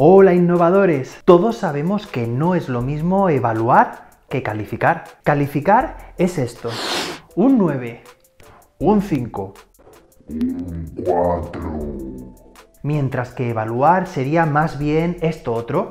Hola innovadores, todos sabemos que no es lo mismo evaluar que calificar. Calificar es esto, un 9, un 5, un 4. Mientras que evaluar sería más bien esto otro.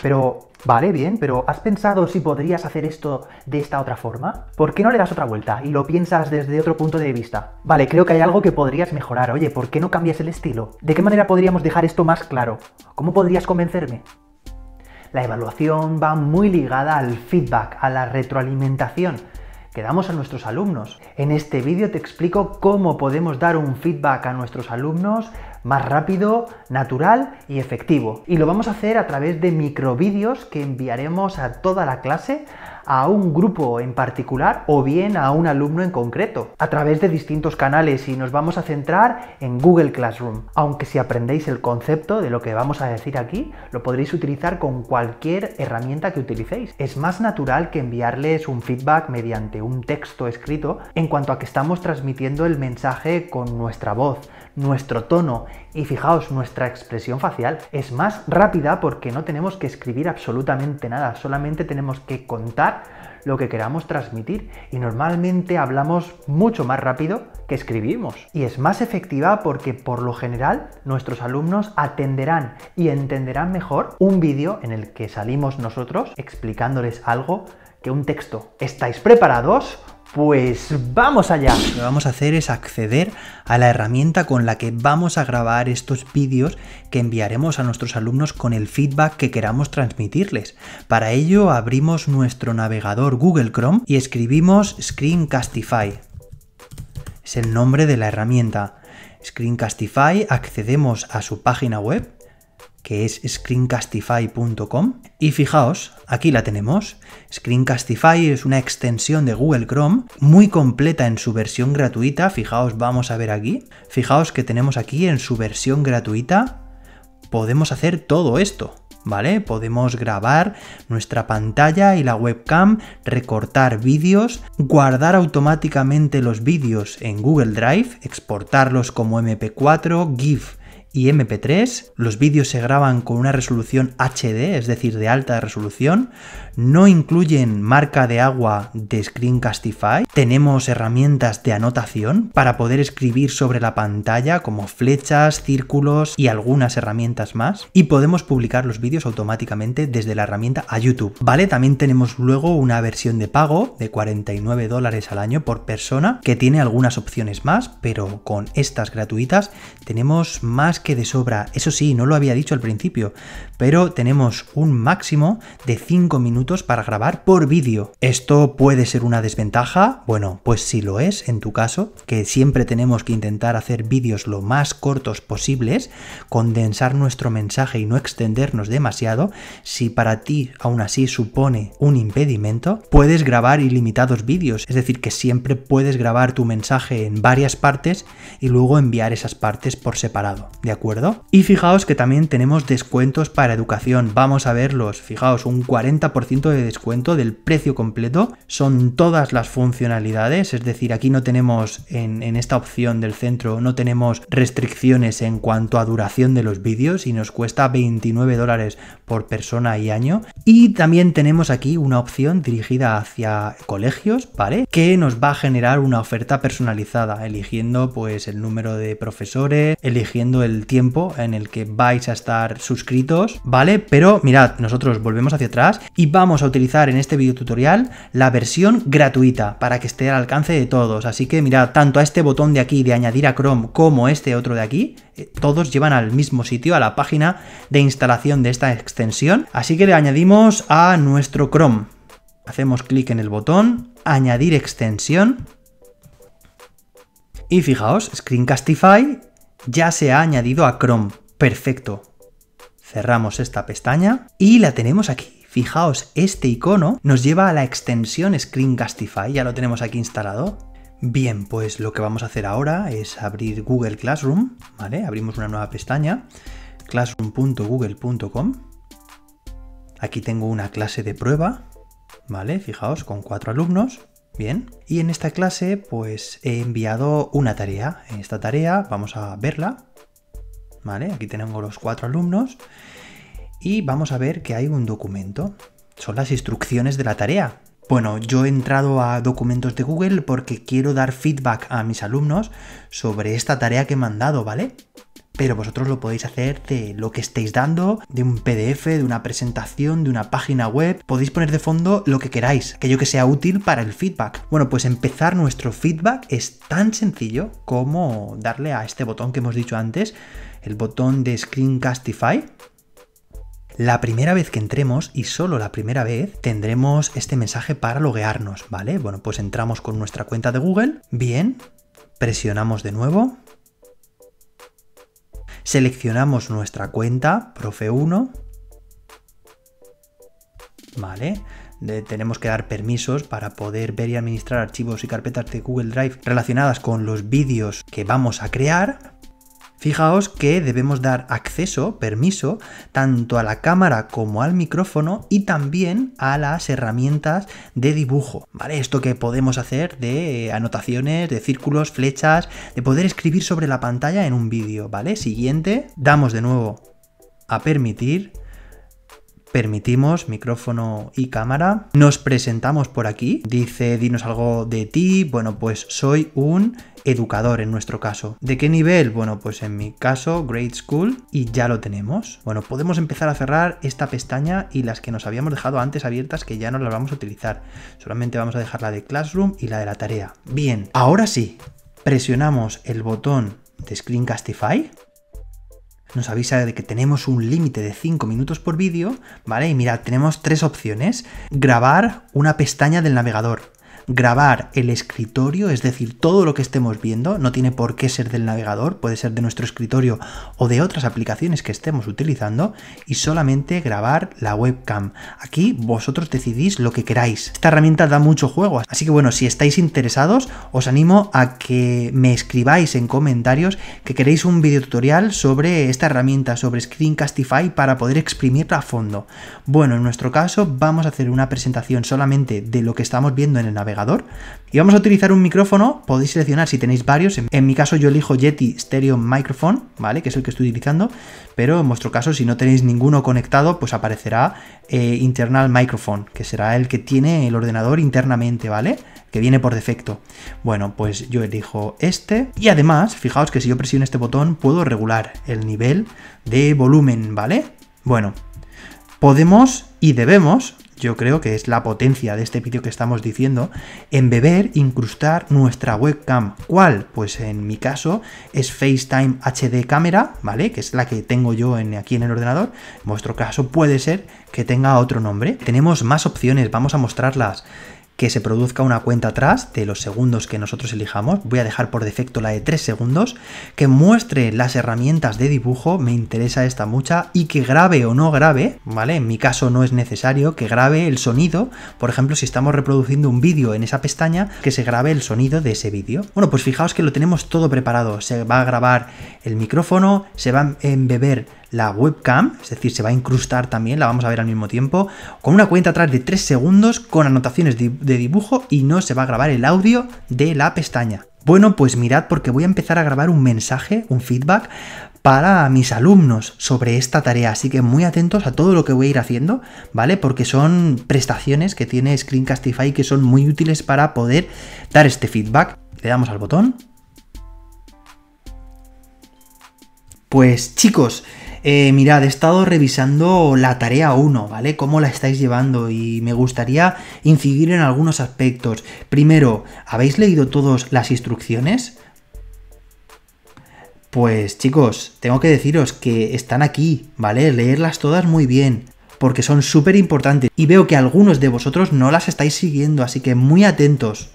Pero Vale, bien, pero ¿has pensado si podrías hacer esto de esta otra forma? ¿Por qué no le das otra vuelta y lo piensas desde otro punto de vista? Vale, creo que hay algo que podrías mejorar. Oye, ¿por qué no cambias el estilo? ¿De qué manera podríamos dejar esto más claro? ¿Cómo podrías convencerme? La evaluación va muy ligada al feedback, a la retroalimentación que damos a nuestros alumnos. En este vídeo te explico cómo podemos dar un feedback a nuestros alumnos más rápido, natural y efectivo. Y lo vamos a hacer a través de microvídeos que enviaremos a toda la clase, a un grupo en particular o bien a un alumno en concreto, a través de distintos canales y nos vamos a centrar en Google Classroom. Aunque si aprendéis el concepto de lo que vamos a decir aquí, lo podréis utilizar con cualquier herramienta que utilicéis. Es más natural que enviarles un feedback mediante un texto escrito en cuanto a que estamos transmitiendo el mensaje con nuestra voz, nuestro tono y fijaos, nuestra expresión facial es más rápida porque no tenemos que escribir absolutamente nada, solamente tenemos que contar lo que queramos transmitir y normalmente hablamos mucho más rápido que escribimos. Y es más efectiva porque por lo general nuestros alumnos atenderán y entenderán mejor un vídeo en el que salimos nosotros explicándoles algo que un texto. ¿Estáis preparados? Pues vamos allá. Lo que vamos a hacer es acceder a la herramienta con la que vamos a grabar estos vídeos que enviaremos a nuestros alumnos con el feedback que queramos transmitirles. Para ello abrimos nuestro navegador Google Chrome y escribimos Screencastify. Es el nombre de la herramienta. Screencastify, accedemos a su página web que es screencastify.com. Y fijaos, aquí la tenemos. Screencastify es una extensión de Google Chrome muy completa en su versión gratuita. Fijaos, vamos a ver aquí. Fijaos que tenemos aquí en su versión gratuita podemos hacer todo esto. ¿Vale? Podemos grabar nuestra pantalla y la webcam, recortar vídeos, guardar automáticamente los vídeos en Google Drive, exportarlos como MP4, GIF y MP3, los vídeos se graban con una resolución HD, es decir, de alta resolución, no incluyen marca de agua de Screencastify, tenemos herramientas de anotación para poder escribir sobre la pantalla como flechas, círculos y algunas herramientas más, y podemos publicar los vídeos automáticamente desde la herramienta a YouTube, ¿vale? También tenemos luego una versión de pago de 49 dólares al año por persona que tiene algunas opciones más, pero con estas gratuitas tenemos más que de sobra. Eso sí, no lo había dicho al principio, pero tenemos un máximo de 5 minutos para grabar por vídeo. ¿Esto puede ser una desventaja? Bueno, pues si lo es en tu caso, que siempre tenemos que intentar hacer vídeos lo más cortos posibles, condensar nuestro mensaje y no extendernos demasiado. Si para ti aún así supone un impedimento, puedes grabar ilimitados vídeos, es decir, que siempre puedes grabar tu mensaje en varias partes y luego enviar esas partes por separado acuerdo? Y fijaos que también tenemos descuentos para educación, vamos a verlos, fijaos, un 40% de descuento del precio completo, son todas las funcionalidades, es decir, aquí no tenemos en, en esta opción del centro, no tenemos restricciones en cuanto a duración de los vídeos y nos cuesta 29 dólares por persona y año. Y también tenemos aquí una opción dirigida hacia colegios, ¿vale? Que nos va a generar una oferta personalizada, eligiendo pues el número de profesores, eligiendo el tiempo en el que vais a estar suscritos, ¿vale? Pero mirad, nosotros volvemos hacia atrás y vamos a utilizar en este video tutorial la versión gratuita para que esté al alcance de todos. Así que mirad, tanto a este botón de aquí de añadir a Chrome como este otro de aquí, eh, todos llevan al mismo sitio, a la página de instalación de esta extensión. Así que le añadimos a nuestro Chrome. Hacemos clic en el botón, añadir extensión. Y fijaos, Screencastify ya se ha añadido a Chrome. Perfecto. Cerramos esta pestaña y la tenemos aquí. Fijaos, este icono nos lleva a la extensión Screencastify, ya lo tenemos aquí instalado. Bien, pues lo que vamos a hacer ahora es abrir Google Classroom, ¿vale? Abrimos una nueva pestaña, classroom.google.com. Aquí tengo una clase de prueba, ¿vale? Fijaos, con cuatro alumnos. Bien, y en esta clase pues he enviado una tarea. En esta tarea vamos a verla. Vale, aquí tenemos los cuatro alumnos y vamos a ver que hay un documento. Son las instrucciones de la tarea. Bueno, yo he entrado a documentos de Google porque quiero dar feedback a mis alumnos sobre esta tarea que he han dado, ¿vale? pero vosotros lo podéis hacer de lo que estéis dando, de un PDF, de una presentación, de una página web. Podéis poner de fondo lo que queráis, aquello que sea útil para el feedback. Bueno, pues empezar nuestro feedback es tan sencillo como darle a este botón que hemos dicho antes, el botón de Screencastify. La primera vez que entremos, y solo la primera vez, tendremos este mensaje para loguearnos, ¿vale? Bueno, pues entramos con nuestra cuenta de Google. Bien, presionamos de nuevo Seleccionamos nuestra cuenta, profe1. Vale. tenemos que dar permisos para poder ver y administrar archivos y carpetas de Google Drive relacionadas con los vídeos que vamos a crear. Fijaos que debemos dar acceso, permiso, tanto a la cámara como al micrófono y también a las herramientas de dibujo, ¿vale? Esto que podemos hacer de anotaciones, de círculos, flechas, de poder escribir sobre la pantalla en un vídeo, ¿vale? Siguiente, damos de nuevo a permitir, permitimos micrófono y cámara. Nos presentamos por aquí. Dice, dinos algo de ti. Bueno, pues soy un educador en nuestro caso. ¿De qué nivel? Bueno, pues en mi caso, Grade School, y ya lo tenemos. Bueno, podemos empezar a cerrar esta pestaña y las que nos habíamos dejado antes abiertas que ya no las vamos a utilizar. Solamente vamos a dejar la de Classroom y la de la tarea. Bien, ahora sí, presionamos el botón de Screencastify nos avisa de que tenemos un límite de 5 minutos por vídeo, ¿vale? Y mira, tenemos tres opciones. Grabar una pestaña del navegador grabar el escritorio, es decir, todo lo que estemos viendo, no tiene por qué ser del navegador, puede ser de nuestro escritorio o de otras aplicaciones que estemos utilizando, y solamente grabar la webcam. Aquí vosotros decidís lo que queráis. Esta herramienta da mucho juego, así que bueno, si estáis interesados, os animo a que me escribáis en comentarios que queréis un video tutorial sobre esta herramienta, sobre Screencastify, para poder exprimirla a fondo. Bueno, en nuestro caso vamos a hacer una presentación solamente de lo que estamos viendo en el navegador y vamos a utilizar un micrófono, podéis seleccionar si tenéis varios, en mi caso yo elijo Yeti Stereo Microphone, ¿vale? Que es el que estoy utilizando, pero en vuestro caso si no tenéis ninguno conectado, pues aparecerá eh, Internal Microphone, que será el que tiene el ordenador internamente, ¿vale? Que viene por defecto. Bueno, pues yo elijo este y además, fijaos que si yo presiono este botón puedo regular el nivel de volumen, ¿vale? Bueno, podemos y debemos yo creo que es la potencia de este vídeo que estamos diciendo, embeber, incrustar nuestra webcam. ¿Cuál? Pues en mi caso es FaceTime HD cámara, ¿vale? Que es la que tengo yo en, aquí en el ordenador. En vuestro caso puede ser que tenga otro nombre. Tenemos más opciones, vamos a mostrarlas que se produzca una cuenta atrás de los segundos que nosotros elijamos. Voy a dejar por defecto la de 3 segundos, que muestre las herramientas de dibujo, me interesa esta mucha, y que grabe o no grabe, ¿vale? En mi caso no es necesario que grabe el sonido, por ejemplo, si estamos reproduciendo un vídeo en esa pestaña, que se grabe el sonido de ese vídeo. Bueno, pues fijaos que lo tenemos todo preparado, se va a grabar el micrófono, se va a embeber la webcam, es decir, se va a incrustar también, la vamos a ver al mismo tiempo, con una cuenta atrás de 3 segundos, con anotaciones de dibujo y no se va a grabar el audio de la pestaña. Bueno, pues mirad porque voy a empezar a grabar un mensaje, un feedback para mis alumnos sobre esta tarea, así que muy atentos a todo lo que voy a ir haciendo, ¿vale? Porque son prestaciones que tiene Screencastify que son muy útiles para poder dar este feedback. Le damos al botón. Pues chicos, eh, mirad, he estado revisando la tarea 1, ¿vale? Cómo la estáis llevando y me gustaría incidir en algunos aspectos. Primero, ¿habéis leído todas las instrucciones? Pues chicos, tengo que deciros que están aquí, ¿vale? Leerlas todas muy bien porque son súper importantes y veo que algunos de vosotros no las estáis siguiendo, así que muy atentos.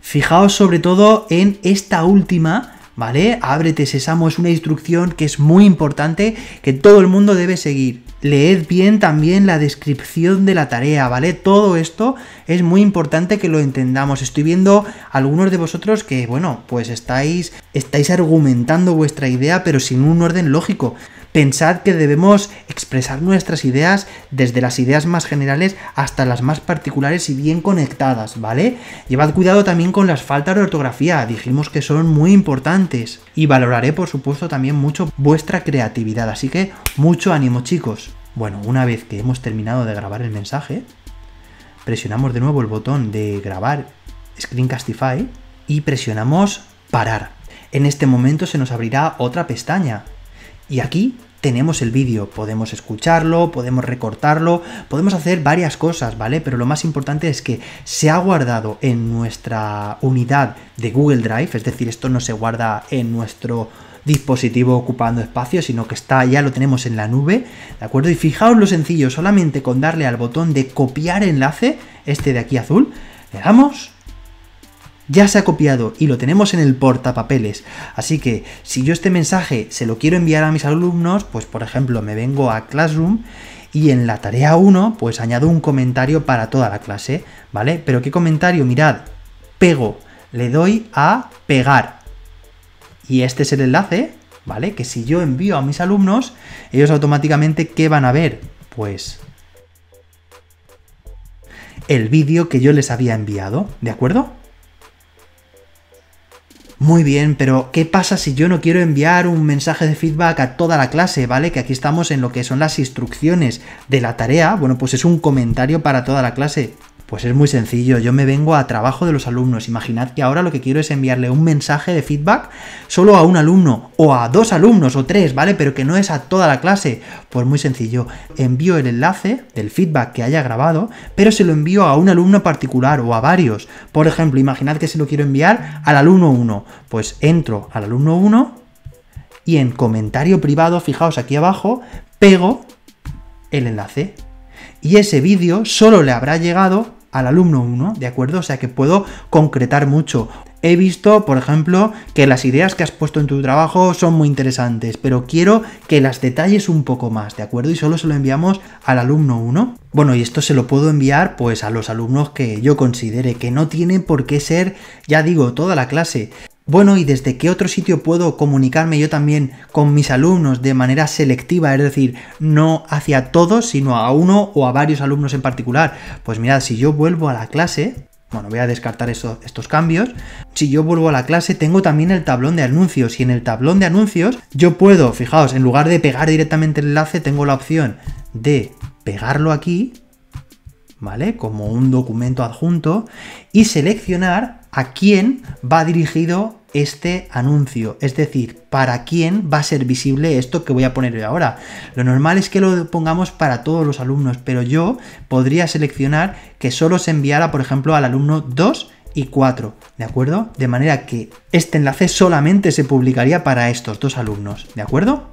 Fijaos sobre todo en esta última, ¿vale? Ábrete sesamo es una instrucción que es muy importante, que todo el mundo debe seguir. Leed bien también la descripción de la tarea, ¿vale? Todo esto es muy importante que lo entendamos. Estoy viendo algunos de vosotros que, bueno, pues estáis, estáis argumentando vuestra idea, pero sin un orden lógico. Pensad que debemos expresar nuestras ideas desde las ideas más generales hasta las más particulares y bien conectadas, ¿vale? Llevad cuidado también con las faltas de ortografía, dijimos que son muy importantes. Y valoraré, por supuesto, también mucho vuestra creatividad, así que mucho ánimo, chicos. Bueno, una vez que hemos terminado de grabar el mensaje, presionamos de nuevo el botón de grabar Screencastify y presionamos parar. En este momento se nos abrirá otra pestaña y aquí tenemos el vídeo, podemos escucharlo, podemos recortarlo, podemos hacer varias cosas, ¿vale? Pero lo más importante es que se ha guardado en nuestra unidad de Google Drive, es decir, esto no se guarda en nuestro dispositivo ocupando espacio, sino que está ya lo tenemos en la nube, ¿de acuerdo? Y fijaos lo sencillo, solamente con darle al botón de copiar enlace, este de aquí azul, le damos ya se ha copiado y lo tenemos en el portapapeles. Así que si yo este mensaje se lo quiero enviar a mis alumnos, pues por ejemplo me vengo a Classroom y en la tarea 1 pues añado un comentario para toda la clase, ¿vale? Pero qué comentario, mirad, pego, le doy a pegar. Y este es el enlace, ¿vale? Que si yo envío a mis alumnos, ellos automáticamente ¿qué van a ver? Pues el vídeo que yo les había enviado, ¿de acuerdo? Muy bien, pero ¿qué pasa si yo no quiero enviar un mensaje de feedback a toda la clase, ¿vale? Que aquí estamos en lo que son las instrucciones de la tarea. Bueno, pues es un comentario para toda la clase. Pues es muy sencillo, yo me vengo a trabajo de los alumnos. Imaginad que ahora lo que quiero es enviarle un mensaje de feedback solo a un alumno, o a dos alumnos, o tres, ¿vale? Pero que no es a toda la clase. Pues muy sencillo, envío el enlace del feedback que haya grabado, pero se lo envío a un alumno particular o a varios. Por ejemplo, imaginad que se lo quiero enviar al alumno 1. Pues entro al alumno 1 y en comentario privado, fijaos aquí abajo, pego el enlace y ese vídeo solo le habrá llegado al alumno 1, ¿de acuerdo? O sea que puedo concretar mucho. He visto, por ejemplo, que las ideas que has puesto en tu trabajo son muy interesantes, pero quiero que las detalles un poco más, ¿de acuerdo? Y solo se lo enviamos al alumno 1. Bueno, y esto se lo puedo enviar pues a los alumnos que yo considere que no tienen por qué ser, ya digo, toda la clase. Bueno, ¿y desde qué otro sitio puedo comunicarme yo también con mis alumnos de manera selectiva? Es decir, no hacia todos, sino a uno o a varios alumnos en particular. Pues mirad, si yo vuelvo a la clase, bueno, voy a descartar estos cambios. Si yo vuelvo a la clase, tengo también el tablón de anuncios. Y en el tablón de anuncios, yo puedo, fijaos, en lugar de pegar directamente el enlace, tengo la opción de pegarlo aquí, ¿vale? Como un documento adjunto y seleccionar a quién va dirigido este anuncio, es decir, para quién va a ser visible esto que voy a poner ahora. Lo normal es que lo pongamos para todos los alumnos, pero yo podría seleccionar que solo se enviara, por ejemplo, al alumno 2 y 4, ¿de acuerdo? De manera que este enlace solamente se publicaría para estos dos alumnos, ¿de acuerdo?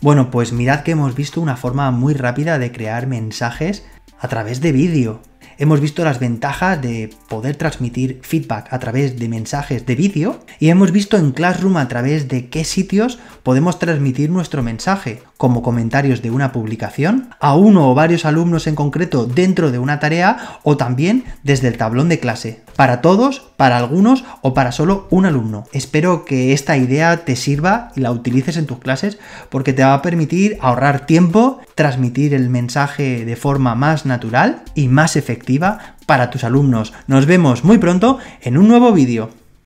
Bueno, pues mirad que hemos visto una forma muy rápida de crear mensajes a través de vídeo. Hemos visto las ventajas de poder transmitir feedback a través de mensajes de vídeo y hemos visto en Classroom a través de qué sitios podemos transmitir nuestro mensaje, como comentarios de una publicación, a uno o varios alumnos en concreto dentro de una tarea o también desde el tablón de clase. Para todos, para algunos o para solo un alumno. Espero que esta idea te sirva y la utilices en tus clases porque te va a permitir ahorrar tiempo transmitir el mensaje de forma más natural y más efectiva para tus alumnos. Nos vemos muy pronto en un nuevo vídeo.